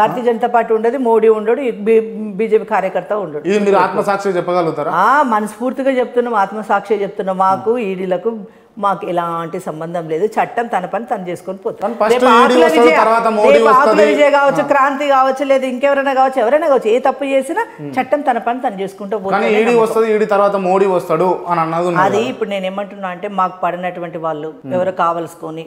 భారతీయ Janata party ఉండదు మోడీ ఉండడు BJP కార్యకర్త ఉండడు ఇది మీరు ఆత్మసాక్షి చెప్పగలుగుతారా మనస్ఫూర్తిగా చెప్తున్నాం ఆత్మసాక్షి చెప్తున్నాం మాకు ఈడీలకు మాకు ఎలాంటి సంబంధం లేదు చట్టం తన పని తను చేసుకొని పోతాం కావచ్చు క్రాంతి కావచ్చు లేదు ఇంకెవరైనా కావచ్చు ఎవరైనా కావచ్చు ఏ తప్పు చేసినా చట్టం తన పని తను చేసుకుంటూ పోతుంది తర్వాత మోడీ వస్తాడు అది ఇప్పుడు నేను ఏమంటున్నా అంటే మాకు పడినటువంటి వాళ్ళు ఎవరు కావలసుకొని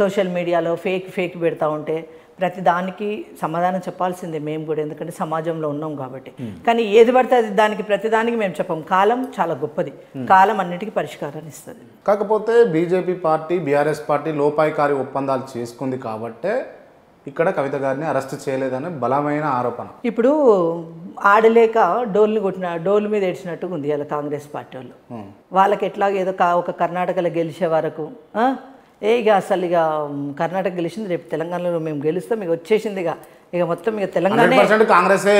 సోషల్ మీడియాలో ఫేక్ ఫేక్ పెడతా ఉంటే ప్రతిదానికి సమాధానం చెప్పాల్సిందే మేము కూడా ఎందుకంటే సమాజంలో ఉన్నాం కాబట్టి కానీ ఏది పడితే అది దానికి ప్రతిదానికి మేము చెప్పం కాలం చాలా గొప్పది కాలం అన్నిటికీ పరిష్కారాన్ని ఇస్తుంది కాకపోతే బీజేపీ పార్టీ బీఆర్ఎస్ పార్టీ లోపాయికారి ఒప్పందాలు చేసుకుంది కాబట్టే ఇక్కడ కవిత గారిని అరెస్ట్ చేయలేదని బలమైన ఆరోపణ ఇప్పుడు ఆడలేక డోల్ని కొట్టిన డోల్ మీద ఏడ్చినట్టుగా ఉంది ఇలా కాంగ్రెస్ పార్టీ వాళ్ళు వాళ్ళకి ఎట్లాగేదో ఒక కర్ణాటకలో గెలిచే వరకు ఏ ఇక అసలు ఇక కర్ణాటక గెలిచింది రేపు తెలంగాణలో మేము గెలుస్తాం ఇక వచ్చేసింది ఇక ఇక మొత్తం ఇక తెలంగాణ కాంగ్రెసే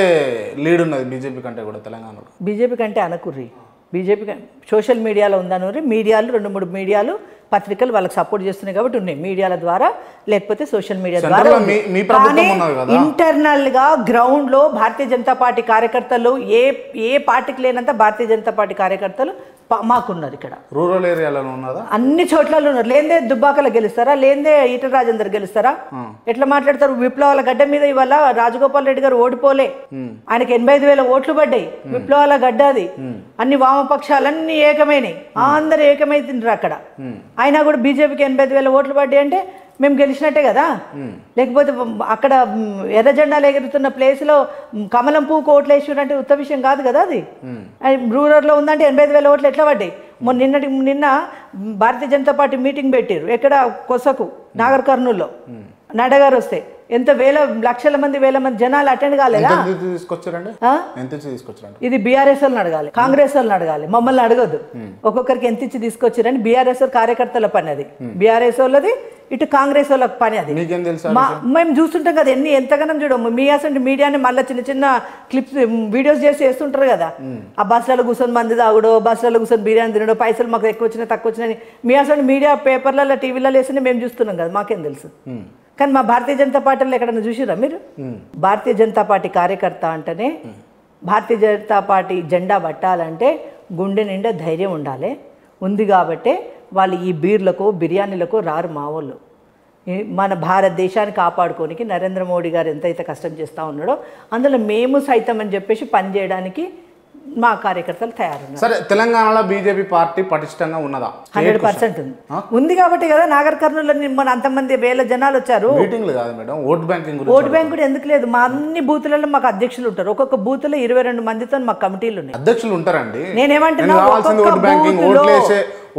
లీడ్ ఉన్నది బీజేపీ కంటే కూడా తెలంగాణలో బీజేపీ కంటే అనకుర్రి బీజేపీ సోషల్ మీడియాలో ఉందనుర్రి మీడియాలు రెండు మూడు మీడియాలు పత్రికలు వాళ్ళకి సపోర్ట్ చేస్తున్నాయి కాబట్టి ఉన్నాయి మీడియాల ద్వారా లేకపోతే సోషల్ మీడియా ద్వారా కానీ ఇంటర్నల్గా గ్రౌండ్లో భారతీయ జనతా పార్టీ కార్యకర్తలు ఏ ఏ పార్టీకి లేనంత భారతీయ జనతా పార్టీ కార్యకర్తలు మాకున్నారు ఇక్కడ రూరల్ ఏరియాలో ఉన్నారా అన్ని చోట్లలో ఉన్నారు లేదే దుబ్బాకలో గెలుస్తారా లేదే ఈటల రాజేందర్ గెలుస్తారా ఎట్లా మాట్లాడతారు విప్లవాల గడ్డ మీద ఇవాళ రాజగోపాల్ రెడ్డి గారు ఓడిపోలే ఆయనకి ఎనభై ఐదు వేల ఓట్లు పడ్డాయి విప్లవాల గడ్డ అది అన్ని వామపక్షాలన్నీ ఏకమైనాయి అందరు ఏకమైతుండ్రు అక్కడ అయినా కూడా బీజేపీకి ఎనభై ఐదు వేల ఓట్లు పడ్డాయి అంటే మేము గెలిచినట్టే కదా లేకపోతే అక్కడ ఎర్ర జెండాలు ఎగురుతున్న ప్లేస్లో కమలం పువ్వు ఓట్లు వేసినట్టు ఉత్త విషయం కాదు కదా అది రూరల్లో ఉందంటే ఎనభై ఐదు వేల ఓట్లు ఎట్లా పడ్డాయి మొన్న నిన్నటి నిన్న భారతీయ జనతా పార్టీ మీటింగ్ పెట్టారు ఎక్కడ కొసకు నాగర్ కర్నూల్లో నడగారు వస్తే ఎంత వేల లక్షల మంది వేల మంది జనాలు అటెండ్ కాలేదా ఇది బీఆర్ఎస్ వాళ్ళని అడగాలి కాంగ్రెస్ వాళ్ళని అడగాలి మమ్మల్ని అడగదు ఒక్కొక్కరికి ఎంత ఇచ్చి తీసుకొచ్చారని బీఆర్ఎస్ కార్యకర్తల పని అది బీఆర్ఎస్ వాళ్ళది ఇటు కాంగ్రెస్ వాళ్ళకి పని అది మా మేము చూస్తుంటాం కదా ఎన్ని ఎంతగానో చూడము మీ అసలు మీడియాని మళ్ళీ చిన్న చిన్న క్లిప్స్ వీడియోస్ చేసి వేస్తుంటారు కదా ఆ బస్సులలో కూర్చొని మంది తాగుడు బస్సులలో కూర్చొని బిర్యానీ తినడు పైసలు మాకు ఎక్కువ వచ్చినాయి తక్కువ వచ్చినాయి మీ అసలు మీడియా పేపర్లలో టీవీలలో వేసినా మేము చూస్తున్నాం కదా మాకేం తెలుసు కానీ మా భారతీయ జనతా పార్టీలో ఎక్కడన్నా చూసిరా మీరు భారతీయ జనతా పార్టీ కార్యకర్త అంటేనే భారతీయ జనతా పార్టీ జెండా పట్టాలంటే గుండె నిండా ధైర్యం ఉండాలి ఉంది కాబట్టే వాళ్ళు ఈ బీర్లకు బిర్యానీలకు రారు మా వాళ్ళు మన భారతదేశాన్ని కాపాడుకోనికి నరేంద్ర మోడీ గారు ఎంతైతే కష్టం చేస్తూ ఉన్నాడో అందులో మేము సైతం అని చెప్పేసి పనిచేయడానికి మా కార్యకర్తలు తయారు సరే తెలంగాణలో బీజేపీ పార్టీ పటిష్టంగా ఉన్నదా హండ్రెడ్ పర్సెంట్ ఉంది ఉంది కాబట్టి కదా నాగర్ కర్నూలు మన అంతమంది వేల జనాలు వచ్చారు కాదు ఓట్ బ్యాంక్ కూడా ఎందుకు లేదు మా అన్ని బూతులలో మాకు అధ్యక్షులు ఉంటారు ఒక్కొక్క బూతులో ఇరవై రెండు మందితో మాకు కమిటీలు ఉన్నాయి అధ్యక్షులు ఉంటారండి నేనేమంటున్నా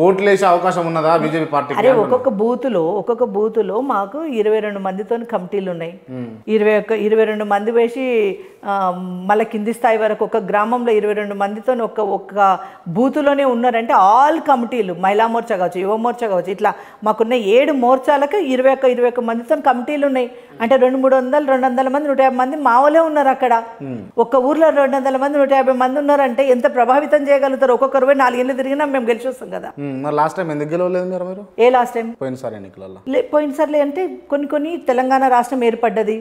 ఓట్లేసే అవకాశం ఉన్నదా బీజేపీ పార్టీ అరే ఒక్కొక్క లో ఒక్కొక్క బూతులో మాకు ఇరవై రెండు మందితో కమిటీలు ఉన్నాయి ఇరవై ఒక్క ఇరవై రెండు మంది వేసి మళ్ళీ కింది స్థాయి వరకు ఒక గ్రామంలో ఇరవై రెండు మందితో ఒక ఒక్క బూతులోనే ఉన్నారంటే ఆల్ కమిటీలు మహిళా మోర్చా కావచ్చు యువ మోర్చా కావచ్చు ఇట్లా మాకున్న ఏడు మోర్చాలకు ఇరవై ఒక్క ఇరవై ఒక్క మందితో కమిటీలు ఉన్నాయి అంటే రెండు మూడు వందలు రెండు వందల మంది నూట యాభై మంది మావలే ఉన్నారు అక్కడ ఒక్క ఊర్లో రెండు వందల మంది నూట యాభై మంది ఉన్నారంటే ఎంత ప్రభావితం చేయగలుగుతారు ఒక్కొక్కరు పోయి నాలుగేళ్ళు తిరిగినా మేము గెలిచి వస్తాం కదా లాస్ట్ టైం ఎందుకు గెలవలేదు మీరు ఏ లాస్ట్ టైం పోయినసారి ఎన్నికలలో పోయినసారి అంటే కొన్ని కొన్ని తెలంగాణ రాష్ట్రం ఏర్పడ్డది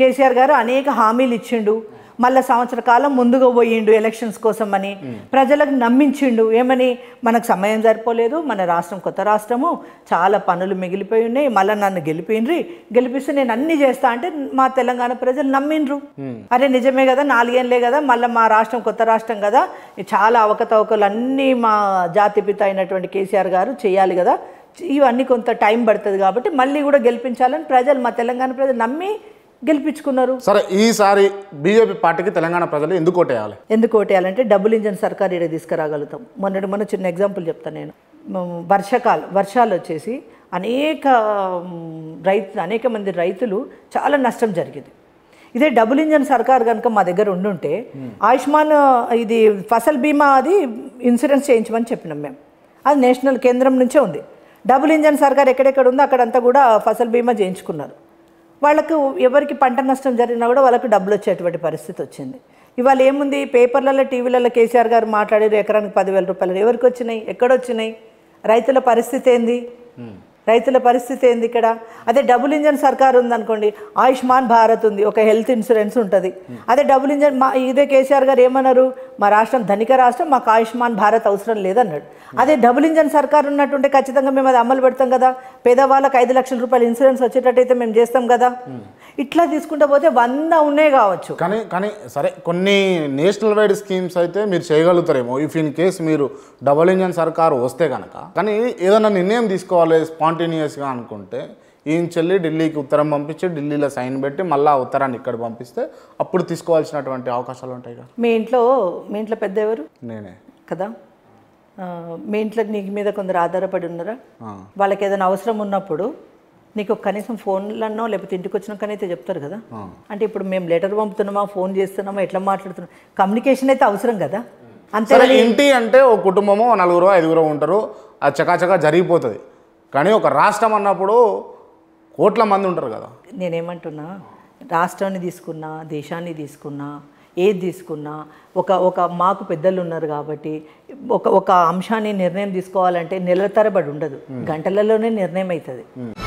కేసీఆర్ గారు అనేక హామీలు ఇచ్చిండు మళ్ళీ సంవత్సర కాలం ముందుగా పోయిండు ఎలక్షన్స్ కోసం అని ప్రజలకు నమ్మించిండు ఏమని మనకు సమయం సరిపోలేదు మన రాష్ట్రం కొత్త రాష్ట్రము చాలా పనులు మిగిలిపోయి ఉన్నాయి మళ్ళీ నన్ను గెలిపిండ్రి గెలిపిస్తే నేను అన్ని చేస్తా అంటే మా తెలంగాణ ప్రజలు నమ్మిండ్రు అరే నిజమే కదా నాలుగేళ్ళే కదా మళ్ళీ మా రాష్ట్రం కొత్త రాష్ట్రం కదా చాలా అవకతవకలు అన్నీ మా జాతి పిత అయినటువంటి కేసీఆర్ గారు చేయాలి కదా ఇవన్నీ కొంత టైం పడుతుంది కాబట్టి మళ్ళీ కూడా గెలిపించాలని ప్రజలు మా తెలంగాణ ప్రజలు నమ్మి గెలిపించుకున్నారు సరే ఈసారి బీజేపీ పార్టీకి తెలంగాణ ప్రజలు ఎందుకు ఓటేయాలి ఎందుకు ఓటేయాలంటే డబుల్ ఇంజన్ సర్కార్ ఇక్కడ తీసుకురాగలుగుతాం మొన్నటి మొన్న చిన్న ఎగ్జాంపుల్ చెప్తాను నేను వర్షకాలు వర్షాలు వచ్చేసి అనేక రైతు అనేక మంది రైతులు చాలా నష్టం జరిగింది ఇదే డబుల్ ఇంజన్ సర్కార్ కనుక మా దగ్గర ఉండుంటే ఆయుష్మాన్ ఇది ఫసల్ బీమా అది ఇన్సూరెన్స్ చేయించమని చెప్పినాం మేము అది నేషనల్ కేంద్రం నుంచే ఉంది డబుల్ ఇంజన్ సర్కార్ ఎక్కడెక్కడ ఉందో అక్కడంతా కూడా ఫసల్ బీమా చేయించుకున్నారు వాళ్ళకు ఎవరికి పంట నష్టం జరిగినా కూడా వాళ్ళకు డబ్బులు వచ్చేటువంటి పరిస్థితి వచ్చింది ఇవాళ ఏముంది పేపర్లలో టీవీలలో కేసీఆర్ గారు మాట్లాడారు ఎకరానికి పదివేల రూపాయలు ఎవరికి వచ్చినాయి ఎక్కడొచ్చినాయి రైతుల పరిస్థితి ఏంది రైతుల పరిస్థితి ఏంది ఇక్కడ అదే డబుల్ ఇంజన్ సర్కార్ ఉందనుకోండి ఆయుష్మాన్ భారత్ ఉంది ఒక హెల్త్ ఇన్సూరెన్స్ ఉంటుంది అదే డబుల్ ఇంజన్ మా ఇదే కేసీఆర్ గారు ఏమన్నారు మా రాష్ట్రం ధనిక రాష్ట్రం మాకు ఆయుష్మాన్ భారత్ అవసరం లేదన్నాడు అదే డబుల్ ఇంజన్ సర్కార్ ఉన్నట్టుంటే ఖచ్చితంగా మేము అది అమలు పెడతాం కదా పేదవాళ్ళకి ఐదు లక్షల రూపాయల ఇన్సూరెన్స్ వచ్చేటట్టయితే మేము చేస్తాం కదా ఇట్లా తీసుకుంటా పోతే వంద ఉన్నాయి కావచ్చు కానీ కానీ సరే కొన్ని నేషనల్ వైడ్ స్కీమ్స్ అయితే మీరు చేయగలుగుతారేమో ఇఫ్ ఇన్ కేస్ మీరు డబుల్ ఇంజన్ సర్కారు వస్తే కనుక కానీ ఏదైనా నిర్ణయం తీసుకోవాలి స్పాంటేనియస్గా అనుకుంటే ఈయన చెల్లి ఢిల్లీకి ఉత్తరం పంపించి ఢిల్లీలో సైన్ పెట్టి మళ్ళీ ఆ ఉత్తరాన్ని ఇక్కడ పంపిస్తే అప్పుడు తీసుకోవాల్సినటువంటి అవకాశాలు ఉంటాయి కదా మీ ఇంట్లో మీ ఇంట్లో పెద్ద ఎవరు నేనే కదా మీ ఇంట్లో నీ మీద కొందరు ఆధారపడి ఉన్నారా వాళ్ళకి ఏదైనా అవసరం ఉన్నప్పుడు నీకు కనీసం ఫోన్లన్నో లేకపోతే ఇంటికి వచ్చినాకనే అయితే చెప్తారు కదా అంటే ఇప్పుడు మేము లెటర్ పంపుతున్నామా ఫోన్ చేస్తున్నామా ఎట్లా మాట్లాడుతున్నాం కమ్యూనికేషన్ అయితే అవసరం కదా అంతే ఇంటి అంటే ఒక కుటుంబము నలుగురు ఐదుగురు ఉంటారు అది చకాచకా జరిగిపోతుంది కానీ ఒక రాష్ట్రం అన్నప్పుడు కోట్ల మంది ఉంటారు కదా నేనేమంటున్నా రాష్ట్రాన్ని తీసుకున్నా దేశాన్ని తీసుకున్నా ఏది తీసుకున్నా ఒక ఒక మాకు పెద్దలు ఉన్నారు కాబట్టి ఒక ఒక అంశాన్ని నిర్ణయం తీసుకోవాలంటే నెలల తరబడి ఉండదు గంటలలోనే నిర్ణయం అవుతుంది